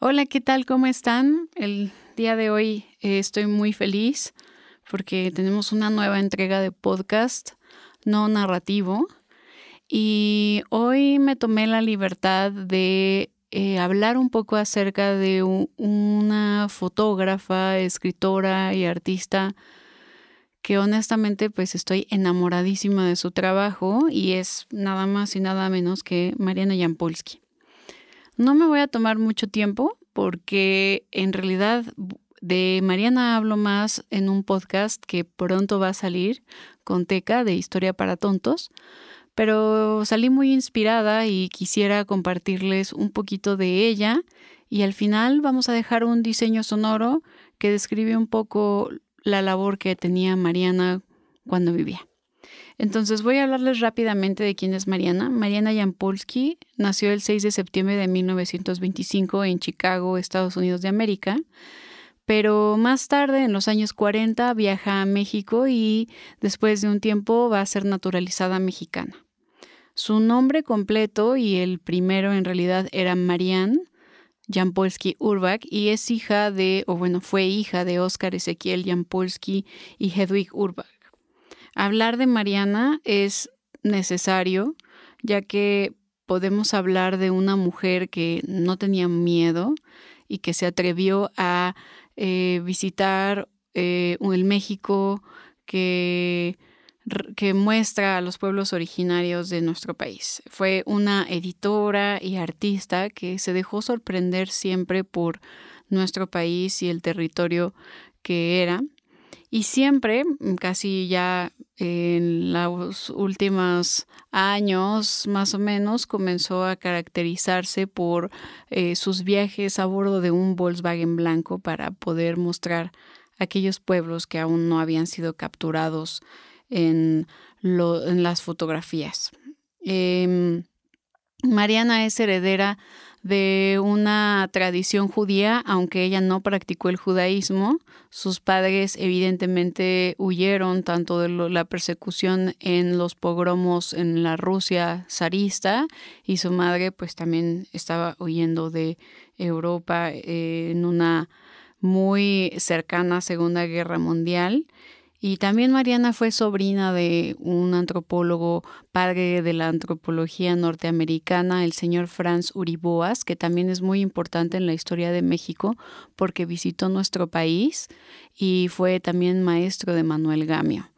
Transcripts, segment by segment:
Hola, ¿qué tal? ¿Cómo están? El día de hoy eh, estoy muy feliz porque tenemos una nueva entrega de podcast no narrativo y hoy me tomé la libertad de eh, hablar un poco acerca de una fotógrafa, escritora y artista que honestamente pues estoy enamoradísima de su trabajo y es nada más y nada menos que Mariana Jampolsky. No me voy a tomar mucho tiempo porque en realidad de Mariana hablo más en un podcast que pronto va a salir con Teca de Historia para Tontos, pero salí muy inspirada y quisiera compartirles un poquito de ella y al final vamos a dejar un diseño sonoro que describe un poco la labor que tenía Mariana cuando vivía. Entonces voy a hablarles rápidamente de quién es Mariana. Mariana Jampolsky nació el 6 de septiembre de 1925 en Chicago, Estados Unidos de América, pero más tarde, en los años 40, viaja a México y después de un tiempo va a ser naturalizada mexicana. Su nombre completo y el primero en realidad era Marianne Jampolsky Urbach y es hija de, o bueno, fue hija de Oscar Ezequiel Jampolsky y Hedwig Urbach. Hablar de Mariana es necesario, ya que podemos hablar de una mujer que no tenía miedo y que se atrevió a eh, visitar eh, el México que muestra a los pueblos originarios de nuestro país. Fue una editora y artista que se dejó sorprender siempre por nuestro país y el territorio que era y siempre, mm, casi ya en los últimos años más o menos, comenzó a caracterizarse por eh, sus viajes a bordo de un Volkswagen blanco para poder mostrar aquellos pueblos que aún no habían sido capturados en, las fotografías. Em, Mariana es heredera de una tradición judía, aunque ella no practicó el judaísmo. Sus padres evidentemente huyeron tanto de la persecución en los pogromos en la Rusia zarista y su madre pues también estaba huyendo de Europa eh, en una muy cercana Segunda Guerra Mundial. Y también Mariana fue sobrina de un antropólogo, padre de la antropología norteamericana, el señor Franz Uriboas, que también es muy importante en la historia de México porque visitó nuestro país y fue también maestro de Manuel Gamio.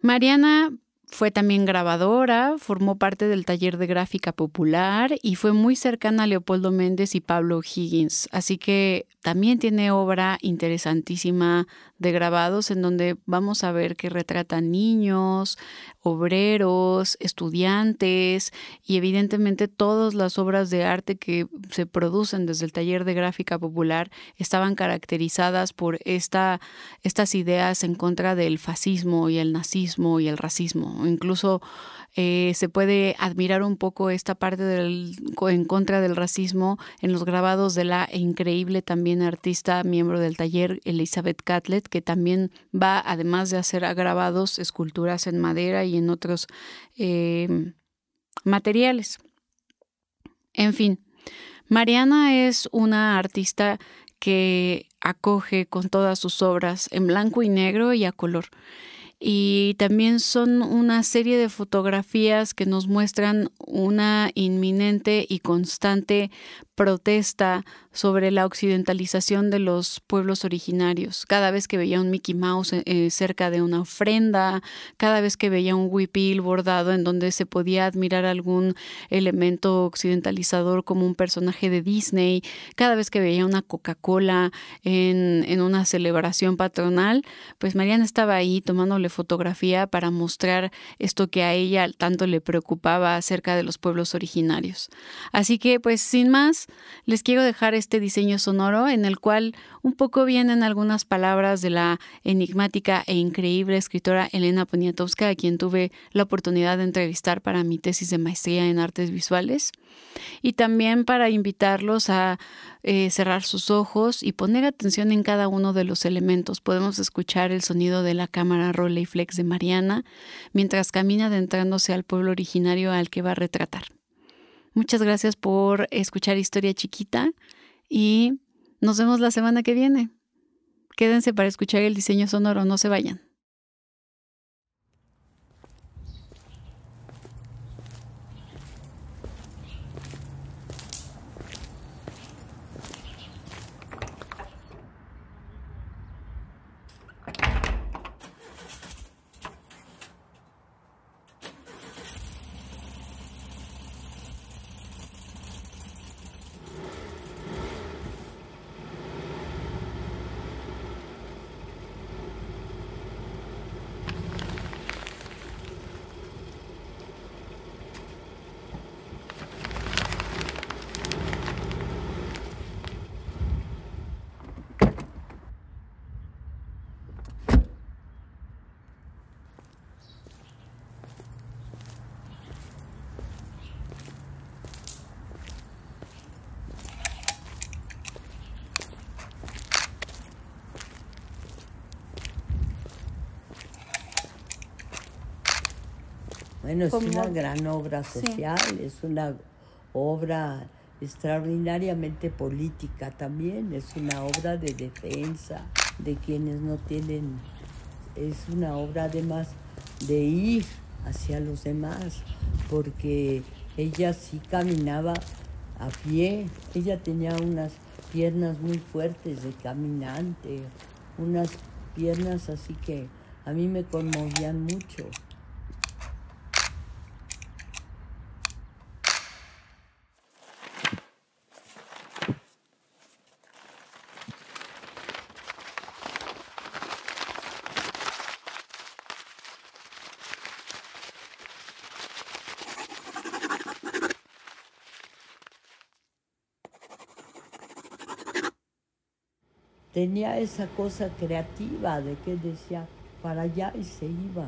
Mariana fue también grabadora, formó parte del taller de gráfica popular y fue muy cercana a Leopoldo Méndez y Pablo Higgins. Así que también tiene obra interesantísima de grabados en donde vamos a ver que retrata niños, obreros, estudiantes y evidentemente todas las obras de arte que se producen desde el taller de gráfica popular estaban caracterizadas por estas ideas en contra del fascismo y el nazismo y el racismo. Incluso eh, se puede admirar un poco esta parte en contra del racismo en los grabados de la increíble también artista miembro del taller Elizabeth Catlett, que también va, además de hacer grabados esculturas en madera y en otros eh, materiales. En fin, Mariana es una artista que acoge con todas sus obras en blanco y negro y a color. Y también son una serie de fotografías que nos muestran una inminente y constante protesta sobre la occidentalización de los pueblos originarios. Cada vez que veía un Mickey Mouse eh, eh, cerca de una ofrenda, cada vez que veía un huipil bordado en donde se podía admirar algún elemento occidentalizador como un personaje de Disney, cada vez que veía una Coca-Cola en, en una celebración patronal, pues Mariana estaba ahí tomándole fotografía para mostrar esto que a ella tanto le preocupaba acerca de los pueblos originarios. Así que pues sin más, les quiero dejar este diseño sonoro en el cual un poco vienen algunas palabras de la enigmática e increíble escritora Elena Poniatowska, a quien tuve la oportunidad de entrevistar para mi tesis de maestría en artes visuales. Y también para invitarlos a eh, cerrar sus ojos y poner atención en cada uno de los elementos. Podemos escuchar el sonido de la cámara Rolleiflex de Mariana mientras camina adentrándose al pueblo originario al que va a retratar. Muchas gracias por escuchar Historia Chiquita y nos vemos la semana que viene. Quédense para escuchar el diseño sonoro, no se vayan. Bueno, es una gran obra social, es una obra extraordinariamente política también, es una obra de defensa de quienes no tienen, es una obra además de ir hacia los demás, porque ella sí caminaba a pie, ella tenía unas piernas muy fuertes de caminante, unas piernas así que a mí me conmovían mucho. tenía esa cosa creativa de que decía para allá y se iba.